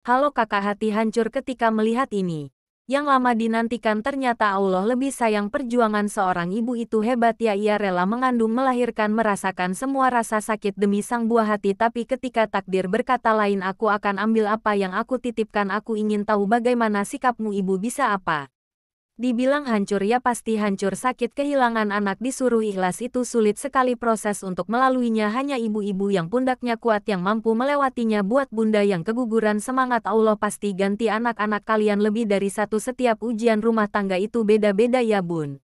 Halo kakak hati hancur ketika melihat ini. Yang lama dinantikan ternyata Allah lebih sayang perjuangan seorang ibu itu hebat ya ia rela mengandung melahirkan merasakan semua rasa sakit demi sang buah hati tapi ketika takdir berkata lain aku akan ambil apa yang aku titipkan aku ingin tahu bagaimana sikapmu ibu bisa apa. Dibilang hancur ya pasti hancur sakit kehilangan anak disuruh ikhlas itu sulit sekali proses untuk melaluinya hanya ibu-ibu yang pundaknya kuat yang mampu melewatinya buat bunda yang keguguran semangat Allah pasti ganti anak-anak kalian lebih dari satu setiap ujian rumah tangga itu beda-beda ya bun.